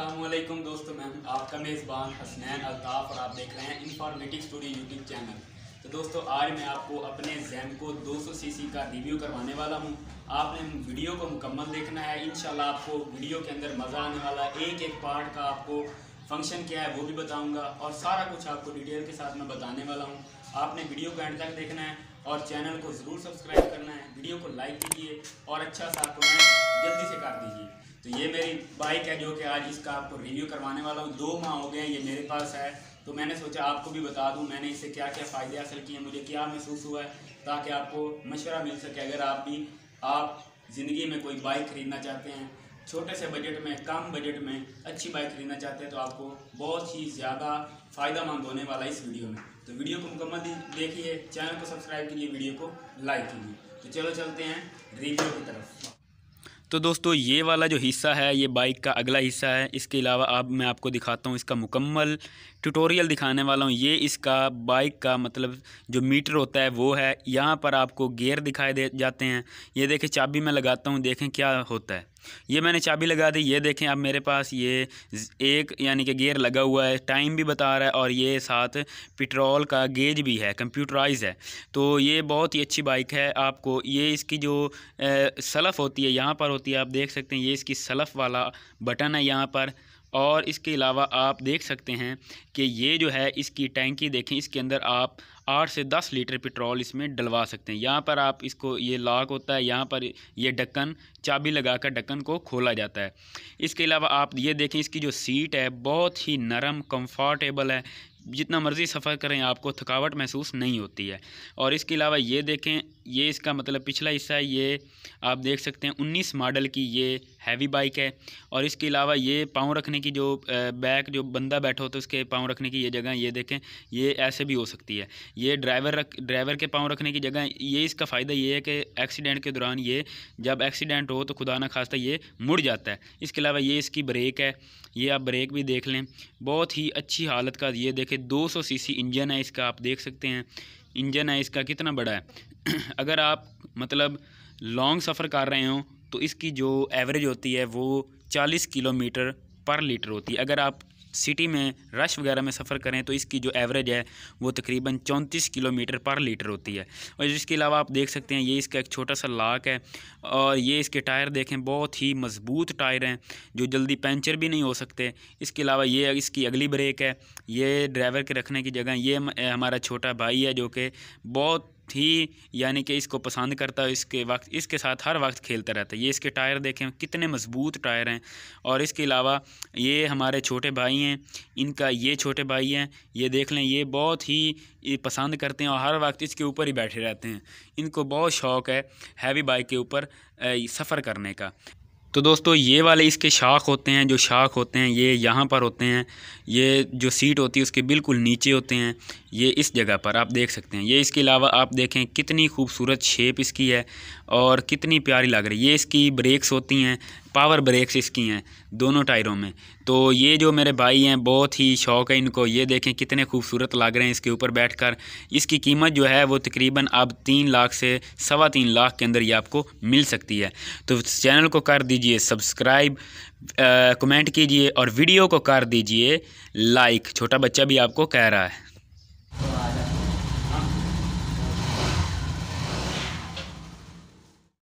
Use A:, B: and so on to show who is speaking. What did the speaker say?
A: असलम दोस्तों मैं आपका मेज़बान हसनैन अल्ताफ़ और आप देख रहे हैं इंफॉर्मेटिव स्टूडियो यूट्यूब चैनल तो दोस्तों आज मैं आपको अपने को 200 सीसी का रिव्यू करवाने वाला हूं आपने वीडियो को मुकम्मल देखना है इन आपको वीडियो के अंदर मज़ा आने वाला एक एक पार्ट का आपको फंक्शन क्या है वो भी बताऊँगा और सारा कुछ आपको डिटेल के साथ मैं बताने वाला हूँ आपने वीडियो को एंड तक देखना है और चैनल को ज़रूर सब्सक्राइब करना है वीडियो को लाइक कीजिए और अच्छा सा कमेंट जल्दी से कर दीजिए तो ये मेरी बाइक है जो कि आज इसका आपको रिव्यू करवाने वाला हूँ दो माह हो गए ये मेरे पास है तो मैंने सोचा आपको भी बता दूँ मैंने इससे क्या क्या फ़ायदे हासिल किए मुझे क्या महसूस हुआ है ताकि आपको मशवरा मिल सके अगर आप भी आप ज़िंदगी में कोई बाइक ख़रीदना चाहते हैं छोटे से बजट में कम बजट में अच्छी बाइक खरीदना चाहते हैं तो आपको बहुत ही ज़्यादा फ़ायदा मंद होने वाला इस वीडियो में तो वीडियो को मुकम्मल देखिए चैनल को सब्सक्राइब कीजिए वीडियो को लाइक कीजिए तो चलो चलते हैं रिव्यू की तरफ तो दोस्तों ये वाला जो हिस्सा है ये बाइक का अगला हिस्सा है इसके अलावा अब आप मैं आपको दिखाता हूँ इसका मुकम्मल ट्यूटोरियल दिखाने वाला हूँ ये इसका बाइक का मतलब जो मीटर होता है वो है यहाँ पर आपको गेयर दिखाई दे जाते हैं ये देखें चाबी मैं लगाता हूँ देखें क्या होता है ये मैंने चाबी लगा दी ये देखें अब मेरे पास ये एक यानी कि गेयर लगा हुआ है टाइम भी बता रहा है और ये साथ पेट्रोल का गेज भी है कंप्यूटराइज है तो ये बहुत ही अच्छी बाइक है आपको ये इसकी जो सलफ़ होती है यहाँ पर होती है आप देख सकते हैं ये इसकी सलफ़ वाला बटन है यहाँ पर और इसके अलावा आप देख सकते हैं कि ये जो है इसकी टैंकी देखें इसके अंदर आप आठ से दस लीटर पेट्रोल इसमें डलवा सकते हैं यहाँ पर आप इसको ये लॉक होता है यहाँ पर ये ढक्कन चाबी लगाकर ढक्कन को खोला जाता है इसके अलावा आप ये देखें इसकी जो सीट है बहुत ही नरम कम्फर्टेबल है जितना मर्ज़ी सफ़र करें आपको थकावट महसूस नहीं होती है और इसके अलावा ये देखें ये इसका मतलब पिछला हिस्सा है ये आप देख सकते हैं उन्नीस मॉडल की ये हैवी बाइक है और इसके अलावा ये पाँव रखने की जो बैक जो बंदा बैठा हो तो उसके पाँव रखने की ये जगह ये देखें ये ऐसे भी हो सकती है ये ड्राइवर रख ड्राइवर के पाँव रखने की जगह ये इसका फ़ायदा ये है कि एक्सीडेंट के दौरान ये जब एक्सीडेंट हो तो खुदा ना खास्ता ये मुड़ जाता है इसके अलावा ये इसकी ब्रेक है ये आप ब्रेक भी देख लें बहुत ही अच्छी हालत का ये देखें 200 सीसी इंजन है इसका आप देख सकते हैं इंजन है इसका कितना बड़ा है अगर आप मतलब लॉन्ग सफ़र कर रहे हो तो इसकी जो एवरेज होती है वो चालीस किलोमीटर पर लीटर होती है अगर आप सिटी में रश वगैरह में सफ़र करें तो इसकी जो एवरेज है वो तकरीबन चौंतीस किलोमीटर पर लीटर होती है और इसके अलावा आप देख सकते हैं ये इसका एक छोटा सा लाक है और ये इसके टायर देखें बहुत ही मज़बूत टायर हैं जो जल्दी पंचर भी नहीं हो सकते इसके अलावा ये इसकी अगली ब्रेक है ये ड्राइवर के रखने की जगह ये हमारा छोटा भाई है जो कि बहुत ही यानी कि इसको पसंद करता है इसके वक्त इसके साथ हर वक्त खेलता रहता है ये इसके टायर देखें कितने मज़बूत टायर हैं और इसके अलावा ये हमारे छोटे भाई हैं इनका ये छोटे भाई हैं ये देख लें ये बहुत ही पसंद करते हैं और हर वक्त इसके ऊपर ही बैठे रहते हैं इनको बहुत शौक़ है हैवी बाइक के ऊपर सफ़र करने का तो दोस्तों ये वाले इसके शाख होते हैं जो शाख होते हैं ये यहाँ पर होते हैं ये जो सीट होती है उसके बिल्कुल नीचे होते हैं ये इस जगह पर आप देख सकते हैं ये इसके अलावा आप देखें कितनी खूबसूरत शेप इसकी है और कितनी प्यारी लग रही है ये इसकी ब्रेक्स होती हैं पावर ब्रेक्स इसकी हैं दोनों टायरों में तो ये जो मेरे भाई हैं बहुत ही शौक है इनको ये देखें कितने खूबसूरत लग रहे हैं इसके ऊपर बैठकर इसकी कीमत जो है वो तकरीबन अब तीन लाख से सवा तीन लाख के अंदर ये आपको मिल सकती है तो चैनल को कर दीजिए सब्सक्राइब कमेंट कीजिए और वीडियो को कर दीजिए लाइक छोटा बच्चा भी आपको कह रहा है